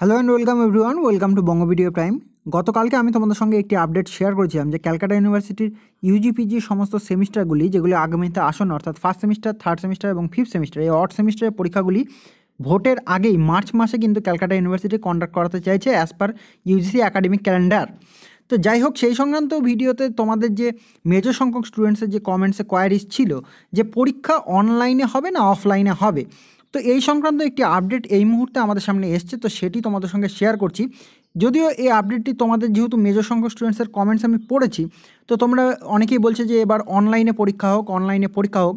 hello and welcome everyone welcome to Banga video prime গতকালকে আমি তোমাদের সঙ্গে একটি আপডেট শেয়ার করেছিলাম যে ক্যালকাটা ইউনিভার্সিটির ইউজিপিজি সমস্ত সেমিস্টারগুলি যেগুলি আগামীতে আসন্ন অর্থাৎ ফার্স্ট সেমিস্টার থার্ড সেমিস্টার এবং ফিফথ সেমিস্টার এই অর্থ সেমিস্টারের পরীক্ষাগুলি ভোটের আগেই মার্চ মাসে কিন্তু ক্যালকাটা ইউনিভার্সিটি কন্ডাক্ট করাতে চাইছে as per UGC academic calendar তো যাই হোক সেই সংক্রান্ত ভিডিওতে তোমাদের যে মেজর সংখ্যক স্টুডেন্টসের যে কমেন্টসে কোয়ারিজ ছিল যে পরীক্ষা অনলাইনে হবে না অফলাইনে হবে তো এই সংক্রান্ত একটি আপডেট এই মুহূর্তে আমাদের সামনে এসছে তো সেটি তোমাদের সঙ্গে শেয়ার করছি যদিও এই আপডেটটি তোমাদের যেহেতু মেজর সংখ্যক স্টুডেন্টসের কমেন্টস আমি পড়েছি তো তোমরা অনেকেই বলছে যে এবার অনলাইনে পরীক্ষা হোক অনলাইনে পরীক্ষা হোক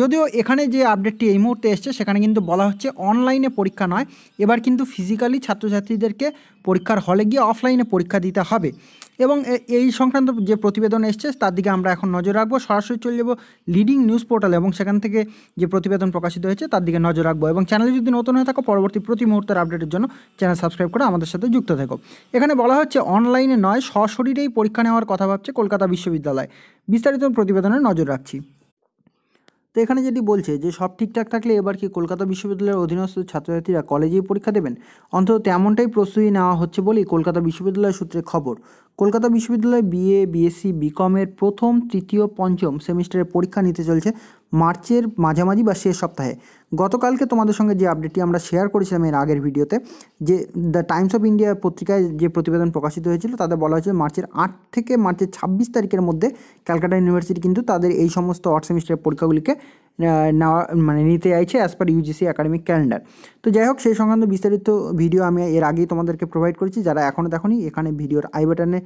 যদিও এখানে যে আপডেটটি এই মুহূর্তে এসছে সেখানে কিন্তু বলা হচ্ছে অনলাইনে পরীক্ষা নয় এবার কিন্তু ফিজিক্যালি ছাত্রছাত্রীদেরকে পরীক্ষার হলে গিয়ে অফলাইনে পরীক্ষা দিতে হবে এবং এই সংক্রান্ত যে প্রতিবেদন এসছে তার দিকে আমরা এখন নজর রাখবো সরাসরি চলে যাবো লিডিং নিউজ পোর্টাল এবং সেখান থেকে যে প্রতিবেদন প্রকাশিত হয়েছে তার দিকে নজর রাখবো এবং চ্যানেলে যদি নতুন হয়ে থাকো পরবর্তী প্রতি মুহূর্তের আপডেটের জন্য চ্যানেল সাবস্ক্রাইব করে আমাদের সাথে যুক্ত থাকো এখানে বলা হচ্ছে অনলাইনে নয় সশরীরেই পরীক্ষা নেওয়ার কথা ভাবছে কলকাতা বিশ্ববিদ্যালয় বিস্তারিত প্রতিবেদনে নজর রাখছি তো এখানে যেটি বলছে যে সব ঠিকঠাক থাকলে এবার কি কলকাতা বিশ্ববিদ্যালয়ের অধীনস্থ ছাত্রছাত্রীরা কলেজেই পরীক্ষা দেবেন অন্তত তেমনটাই প্রস্তুতি নেওয়া হচ্ছে বলেই কলকাতা বিশ্ববিদ্যালয় সূত্রে খবর কলকাতা বিশ্ববিদ্যালয় বিএ বিএসসি বিকমের প্রথম তৃতীয় পঞ্চম সেমিস্টারের পরীক্ষা নিতে চলছে মার্চের মাঝামাঝি বা শেষ সপ্তাহে গতকালকে তোমাদের সঙ্গে যে আপডেটটি আমরা শেয়ার করেছিলাম এর আগের ভিডিওতে যে দ্য টাইমস অফ ইন্ডিয়া পত্রিকায় যে প্রতিবেদন প্রকাশিত হয়েছিল তাদের বলা হয়েছিল মার্চের আট থেকে মার্চের ছাব্বিশ তারিখের মধ্যে ক্যালকাটা ইউনিভার্সিটি কিন্তু তাদের এই সমস্ত অর্থ সেমিস্টারের পরীক্ষাগুলিকে নেওয়া মানে নিতে চাইছে as per UGC academic calendar তো যাই হোক সেই সংক্রান্ত বিস্তারিত ভিডিও আমি এর আগেই তোমাদেরকে প্রোভাইড করেছি যারা এখনও দেখনি এখানে ভিডিওর আই বাটনে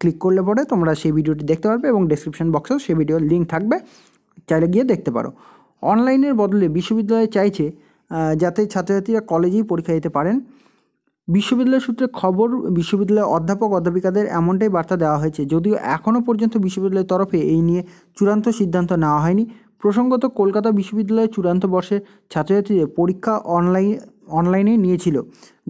ক্লিক করলে পরে তোমরা সেই ভিডিওটি দেখতে পারবে এবং ডেসক্রিপশন বক্সেও সেই ভিডিওর লিঙ্ক থাকবে চাইলে গিয়ে দেখতে পারো অনলাইনের বদলে বিশ্ববিদ্যালয় চাইছে যাতে ছাত্রছাত্রীরা কলেজেই পরীক্ষা দিতে পারেন বিশ্ববিদ্যালয় সূত্রে খবর বিশ্ববিদ্যালয় অধ্যাপক অধ্যাপিকাদের এমনটাই বার্তা দেওয়া হয়েছে যদিও এখনও পর্যন্ত বিশ্ববিদ্যালয়ের তরফে এই নিয়ে চূড়ান্ত সিদ্ধান্ত নেওয়া হয়নি প্রসঙ্গত কলকাতা বিশ্ববিদ্যালয়ের চূড়ান্ত বর্ষের ছাত্রছাত্রীদের পরীক্ষা অনলাইন অনলাইনে নিয়েছিল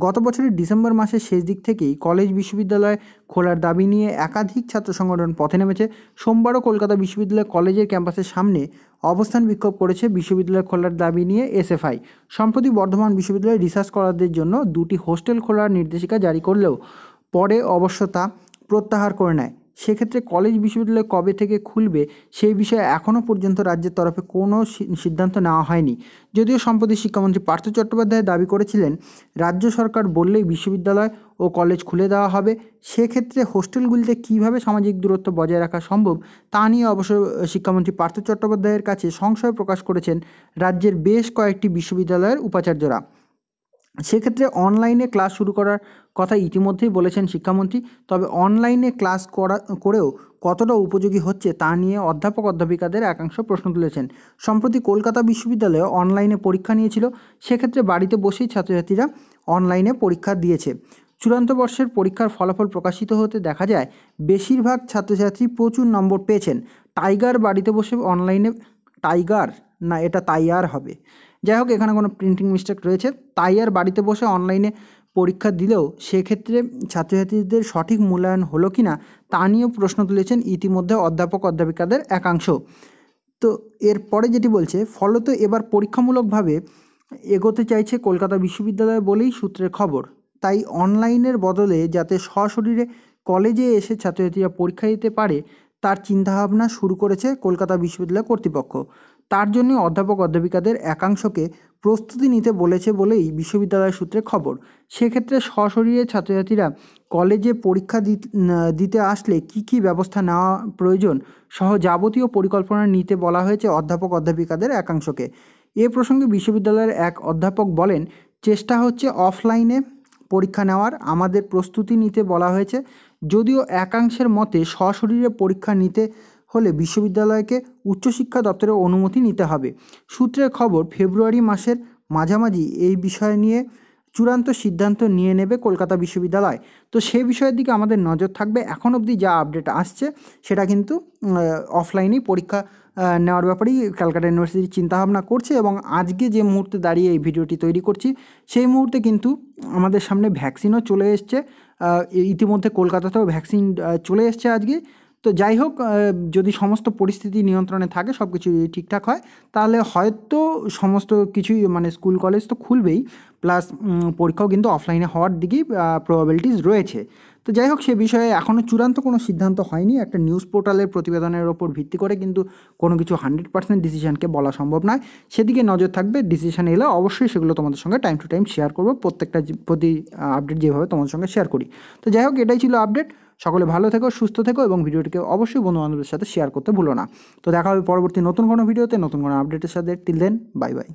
গত বছরের ডিসেম্বর মাসের শেষ দিক থেকেই কলেজ বিশ্ববিদ্যালয় খোলার দাবি নিয়ে একাধিক ছাত্র সংগঠন পথে নেমেছে সোমবারও কলকাতা বিশ্ববিদ্যালয় কলেজের ক্যাম্পাসের সামনে অবস্থান বিক্ষোভ করেছে বিশ্ববিদ্যালয় খোলার দাবি নিয়ে এসএফআই সম্প্রতি বর্ধমান বিশ্ববিদ্যালয়ে রিসার্চ করারদের জন্য দুটি হোস্টেল খোলার নির্দেশিকা জারি করলেও পরে অবশ্য তা প্রত্যাহার করে নেয় সেক্ষেত্রে কলেজ বিশ্ববিদ্যালয় কবে থেকে খুলবে সেই বিষয়ে এখনও পর্যন্ত রাজ্যের তরফে কোনো সিদ্ধান্ত নেওয়া হয়নি যদিও সম্প্রতি শিক্ষামন্ত্রী পার্থ চট্টোপাধ্যায় দাবি করেছিলেন রাজ্য সরকার বললেই বিশ্ববিদ্যালয় ও কলেজ খুলে দেওয়া হবে সেক্ষেত্রে হোস্টেলগুলিতে কীভাবে সামাজিক দূরত্ব বজায় রাখা সম্ভব তা নিয়ে অবশ্য শিক্ষামন্ত্রী পার্থ চট্টোপাধ্যায়ের কাছে সংশয় প্রকাশ করেছেন রাজ্যের বেশ কয়েকটি বিশ্ববিদ্যালয়ের উপাচার্যরা সেক্ষেত্রে অনলাইনে ক্লাস শুরু করার কথা ইতিমধ্যেই বলেছেন শিক্ষামন্ত্রী তবে অনলাইনে ক্লাস করা করেও কতটা উপযোগী হচ্ছে তা নিয়ে অধ্যাপক অধ্যাপিকাদের একাংশ প্রশ্ন তুলেছেন সম্প্রতি কলকাতা বিশ্ববিদ্যালয়ে অনলাইনে পরীক্ষা নিয়েছিল সেক্ষেত্রে বাড়িতে বসেই ছাত্রছাত্রীরা অনলাইনে পরীক্ষা দিয়েছে চূড়ান্ত বর্ষের পরীক্ষার ফলাফল প্রকাশিত হতে দেখা যায় বেশিরভাগ ছাত্রছাত্রী প্রচুর নম্বর পেয়েছেন টাইগার বাড়িতে বসে অনলাইনে টাইগার না এটা তাইয়ার হবে যাই হোক এখানে কোনো প্রিন্টিং মিস্টেক রয়েছে তাই আর বাড়িতে বসে অনলাইনে পরীক্ষা দিলেও সেক্ষেত্রে ছাত্রছাত্রীদের সঠিক মূল্যায়ন হলো কি না তা নিয়েও প্রশ্ন তুলেছেন ইতিমধ্যে অধ্যাপক অধ্যাপিকাদের একাংশ তো এরপরে যেটি বলছে ফলত এবার পরীক্ষামূলকভাবে এগোতে চাইছে কলকাতা বিশ্ববিদ্যালয় বলেই সূত্রের খবর তাই অনলাইনের বদলে যাতে সশরীরে কলেজে এসে ছাত্রছাত্রীরা পরীক্ষা দিতে পারে তার চিন্তাভাবনা শুরু করেছে কলকাতা বিশ্ববিদ্যালয় কর্তৃপক্ষ তার জন্য অধ্যাপক অধ্যাপিকাদের একাংশকে প্রস্তুতি নিতে বলেছে বলেই বিশ্ববিদ্যালয় সূত্রে খবর সেক্ষেত্রে সশরীরে ছাত্রছাত্রীরা কলেজে পরীক্ষা দিতে আসলে কি কি ব্যবস্থা নেওয়া প্রয়োজন সহ যাবতীয় পরিকল্পনা নিতে বলা হয়েছে অধ্যাপক অধ্যাপিকাদের একাংশকে এ প্রসঙ্গে বিশ্ববিদ্যালয়ের এক অধ্যাপক বলেন চেষ্টা হচ্ছে অফলাইনে পরীক্ষা নেওয়ার আমাদের প্রস্তুতি নিতে বলা হয়েছে যদিও একাংশের মতে সশরীরে পরীক্ষা নিতে হলে বিশ্ববিদ্যালয়কে উচ্চশিক্ষা দপ্তরের অনুমতি নিতে হবে সূত্রের খবর ফেব্রুয়ারি মাসের মাঝামাঝি এই বিষয় নিয়ে চূড়ান্ত সিদ্ধান্ত নিয়ে নেবে কলকাতা বিশ্ববিদ্যালয় তো সেই বিষয়ের দিকে আমাদের নজর থাকবে এখন অবধি যা আপডেট আসছে সেটা কিন্তু অফলাইনেই পরীক্ষা নেওয়ার ব্যাপারেই ক্যালকাটা ইউনিভার্সিটির চিন্তাভাবনা করছে এবং আজকে যে মুহূর্তে দাঁড়িয়ে এই ভিডিওটি তৈরি করছি সেই মুহূর্তে কিন্তু আমাদের সামনে ভ্যাকসিনও চলে এসছে ইতিমধ্যে কলকাতাতেও ভ্যাকসিন চলে এসছে আজকে তো যাই হোক যদি সমস্ত পরিস্থিতি নিয়ন্ত্রণে থাকে সব কিছু ঠিকঠাক হয় তাহলে হয়তো সমস্ত কিছুই মানে স্কুল কলেজ তো খুলবেই প্লাস পরীক্ষাও কিন্তু অফলাইনে হওয়ার দিকেই প্রবাবিলিটিস রয়েছে তো যাই হোক সে বিষয়ে এখনও চূড়ান্ত কোনো সিদ্ধান্ত হয়নি একটা নিউজ পোর্টালের প্রতিবেদনের ওপর ভিত্তি করে কিন্তু কোনো কিছু হান্ড্রেড পার্সেন্ট ডিসিশানকে বলা সম্ভব নয় সেদিকে নজর থাকবে ডিসিশান এলে অবশ্যই সেগুলো তোমাদের সঙ্গে টাইম টু টাইম শেয়ার করবো প্রত্যেকটা প্রতি আপডেট যেভাবে তোমাদের সঙ্গে শেয়ার করি তো যাই হোক এটাই ছিল আপডেট সকলে ভালো থেকো সুস্থ থেকো এবং ভিডিওটিকে অবশ্যই বন্ধুবান্ধবের সাথে শেয়ার করতে ভুলো না তো দেখা হবে পরবর্তী নতুন কোনো ভিডিওতে নতুন কোনো আপডেটের সাথে টিল দেন বাই বাই